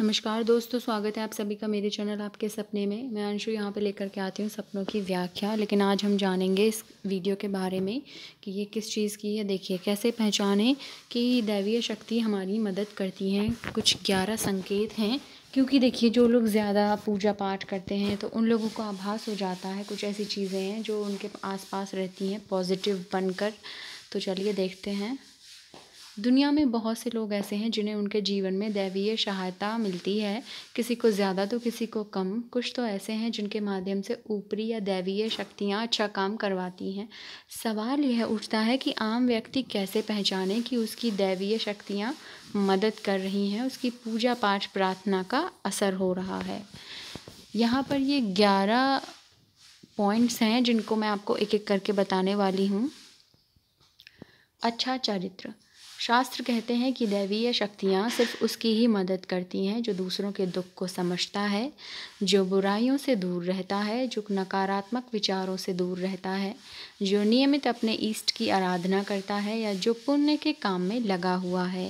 नमस्कार दोस्तों स्वागत है आप सभी का मेरे चैनल आपके सपने में मैं अंशु यहाँ पे लेकर के आती हूँ सपनों की व्याख्या लेकिन आज हम जानेंगे इस वीडियो के बारे में कि ये किस चीज़ की है देखिए कैसे पहचानें कि दैवीय शक्ति हमारी मदद करती हैं कुछ ग्यारह संकेत हैं क्योंकि देखिए जो लोग ज़्यादा पूजा पाठ करते हैं तो उन लोगों को आभास हो जाता है कुछ ऐसी चीज़ें हैं जो उनके आस रहती हैं पॉजिटिव बनकर तो चलिए देखते हैं दुनिया में बहुत से लोग ऐसे हैं जिन्हें उनके जीवन में दैवीय सहायता मिलती है किसी को ज़्यादा तो किसी को कम कुछ तो ऐसे हैं जिनके माध्यम से ऊपरी या दैवीय शक्तियाँ अच्छा काम करवाती हैं सवाल यह उठता है कि आम व्यक्ति कैसे पहचाने कि उसकी दैवीय शक्तियाँ मदद कर रही हैं उसकी पूजा पाठ प्रार्थना का असर हो रहा है यहाँ पर ये ग्यारह पॉइंट्स हैं जिनको मैं आपको एक एक करके बताने वाली हूँ अच्छा चरित्र शास्त्र कहते हैं कि दैवीय शक्तियाँ सिर्फ उसकी ही मदद करती हैं जो दूसरों के दुख को समझता है जो बुराइयों से दूर रहता है जो नकारात्मक विचारों से दूर रहता है जो नियमित अपने ईष्ट की आराधना करता है या जो पुण्य के काम में लगा हुआ है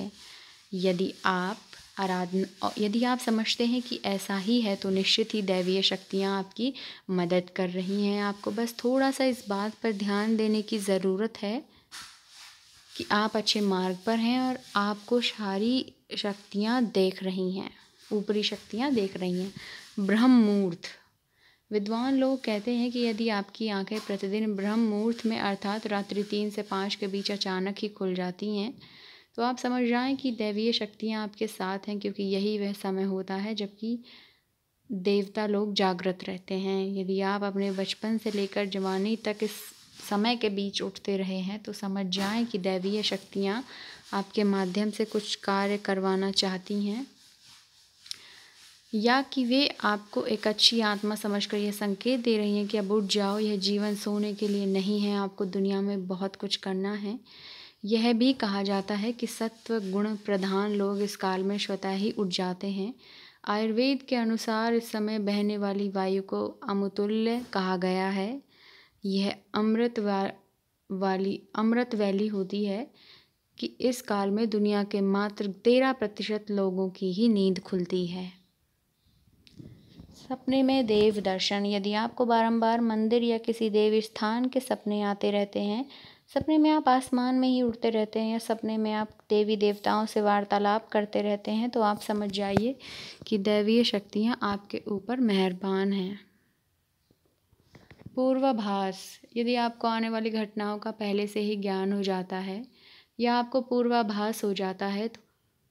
यदि आप आराधना यदि आप समझते हैं कि ऐसा ही है तो निश्चित ही दैवीय शक्तियाँ आपकी मदद कर रही हैं आपको बस थोड़ा सा इस बात पर ध्यान देने की ज़रूरत है कि आप अच्छे मार्ग पर हैं और आपको सारी शक्तियाँ देख रही हैं ऊपरी शक्तियाँ देख रही हैं ब्रह्म मुहूर्त विद्वान लोग कहते हैं कि यदि आपकी आंखें प्रतिदिन ब्रह्म मुहूर्त में अर्थात रात्रि तीन से पाँच के बीच अचानक ही खुल जाती हैं तो आप समझ जाएं कि दैवीय शक्तियाँ आपके साथ हैं क्योंकि यही वह समय होता है जबकि देवता लोग जागृत रहते हैं यदि आप अपने बचपन से लेकर जवानी तक इस समय के बीच उठते रहे हैं तो समझ जाएं कि दैवीय शक्तियाँ आपके माध्यम से कुछ कार्य करवाना चाहती हैं या कि वे आपको एक अच्छी आत्मा समझकर यह संकेत दे रही हैं कि अब उठ जाओ यह जीवन सोने के लिए नहीं है आपको दुनिया में बहुत कुछ करना है यह भी कहा जाता है कि सत्व गुण प्रधान लोग इस काल में स्वतः ही उठ जाते हैं आयुर्वेद के अनुसार इस समय बहने वाली वायु को अमुतुल्य कहा गया है यह अमृत वाली अमृत वैली होती है कि इस काल में दुनिया के मात्र तेरह प्रतिशत लोगों की ही नींद खुलती है सपने में देव दर्शन यदि आपको बारंबार मंदिर या किसी देव स्थान के सपने आते रहते हैं सपने में आप आसमान में ही उड़ते रहते हैं या सपने में आप देवी देवताओं से वार्तालाप करते रहते हैं तो आप समझ जाइए कि दैवीय शक्तियाँ आपके ऊपर मेहरबान हैं पूर्वाभास यदि आपको आने वाली घटनाओं का पहले से ही ज्ञान हो जाता है या आपको पूर्वाभास हो जाता है तो,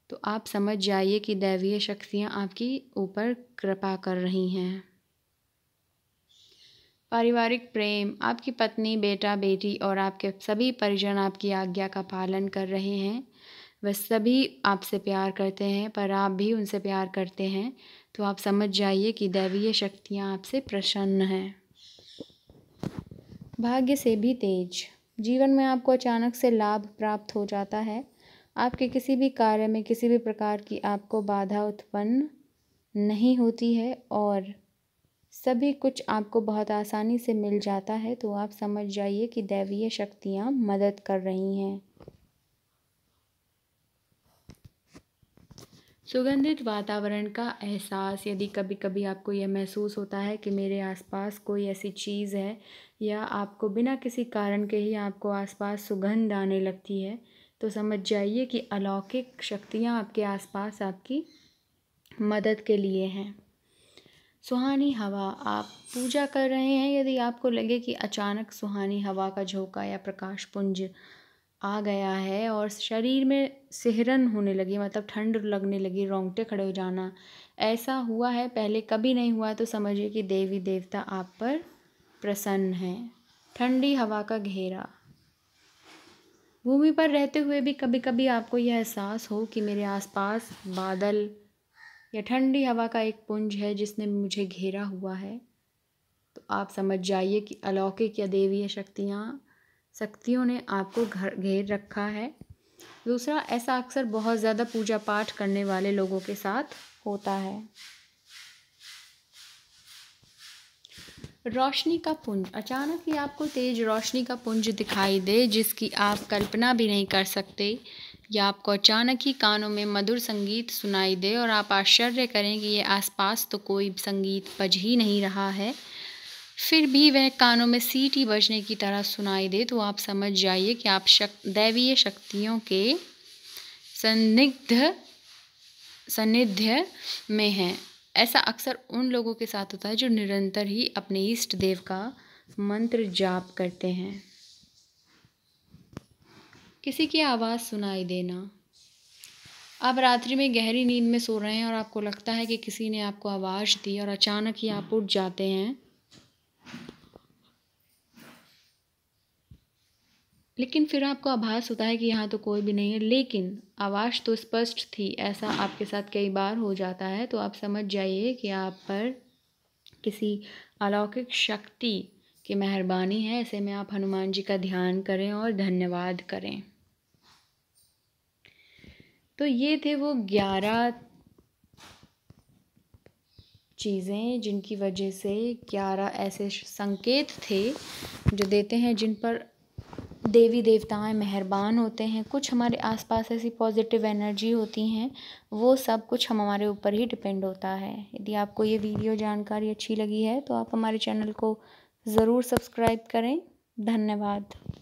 तो आप समझ जाइए कि दैवीय शक्तियाँ आपकी ऊपर कृपा कर रही हैं पारिवारिक प्रेम आपकी पत्नी बेटा बेटी और आपके सभी परिजन आपकी आज्ञा का पालन कर रहे हैं वह सभी आपसे प्यार करते हैं पर आप भी उनसे प्यार करते हैं तो आप समझ जाइए कि दैवीय शक्तियाँ आपसे प्रसन्न हैं भाग्य से भी तेज जीवन में आपको अचानक से लाभ प्राप्त हो जाता है आपके किसी भी कार्य में किसी भी प्रकार की आपको बाधा उत्पन्न नहीं होती है और सभी कुछ आपको बहुत आसानी से मिल जाता है तो आप समझ जाइए कि दैवीय शक्तियाँ मदद कर रही हैं सुगंधित वातावरण का एहसास यदि कभी कभी आपको यह महसूस होता है कि मेरे आसपास कोई ऐसी चीज़ है या आपको बिना किसी कारण के ही आपको आसपास सुगंध आने लगती है तो समझ जाइए कि अलौकिक शक्तियाँ आपके आसपास आपकी मदद के लिए हैं सुहानी हवा आप पूजा कर रहे हैं यदि आपको लगे कि अचानक सुहानी हवा का झोंका या प्रकाश पुंज आ गया है और शरीर में सिहरन होने लगी मतलब ठंड लगने लगी रोंगटे खड़े हो जाना ऐसा हुआ है पहले कभी नहीं हुआ तो समझिए कि देवी देवता आप पर प्रसन्न हैं ठंडी हवा का घेरा भूमि पर रहते हुए भी कभी कभी आपको यह एहसास हो कि मेरे आसपास बादल या ठंडी हवा का एक पुंज है जिसने मुझे घेरा हुआ है तो आप समझ जाइए कि अलौकिक या देवीय शक्तियाँ शक्तियों ने आपको घर घेर रखा है दूसरा ऐसा अक्सर बहुत ज़्यादा पूजा पाठ करने वाले लोगों के साथ होता है रोशनी का पुंज अचानक ही आपको तेज रोशनी का पुंज दिखाई दे जिसकी आप कल्पना भी नहीं कर सकते या आपको अचानक ही कानों में मधुर संगीत सुनाई दे और आप आश्चर्य करें कि ये आसपास तो कोई संगीत बज ही नहीं रहा है फिर भी वह कानों में सीटी बजने की तरह सुनाई दे तो आप समझ जाइए कि आप शक दैवीय शक्तियों के संदिग्ध सानिध्य में हैं ऐसा अक्सर उन लोगों के साथ होता है जो निरंतर ही अपने इष्ट देव का मंत्र जाप करते हैं किसी की आवाज़ सुनाई देना आप रात्रि में गहरी नींद में सो रहे हैं और आपको लगता है कि किसी ने आपको आवाज़ दी और अचानक ही आप उठ जाते हैं लेकिन फिर आपको आभास होता है कि यहाँ तो कोई भी नहीं है लेकिन आवाज़ तो स्पष्ट थी ऐसा आपके साथ कई बार हो जाता है तो आप समझ जाइए कि आप पर किसी अलौकिक शक्ति की मेहरबानी है ऐसे में आप हनुमान जी का ध्यान करें और धन्यवाद करें तो ये थे वो ग्यारह चीज़ें जिनकी वजह से ग्यारह ऐसे संकेत थे जो देते हैं जिन पर देवी देवताएँ मेहरबान होते हैं कुछ हमारे आसपास ऐसी पॉजिटिव एनर्जी होती हैं वो सब कुछ हम हमारे ऊपर ही डिपेंड होता है यदि आपको ये वीडियो जानकारी अच्छी लगी है तो आप हमारे चैनल को ज़रूर सब्सक्राइब करें धन्यवाद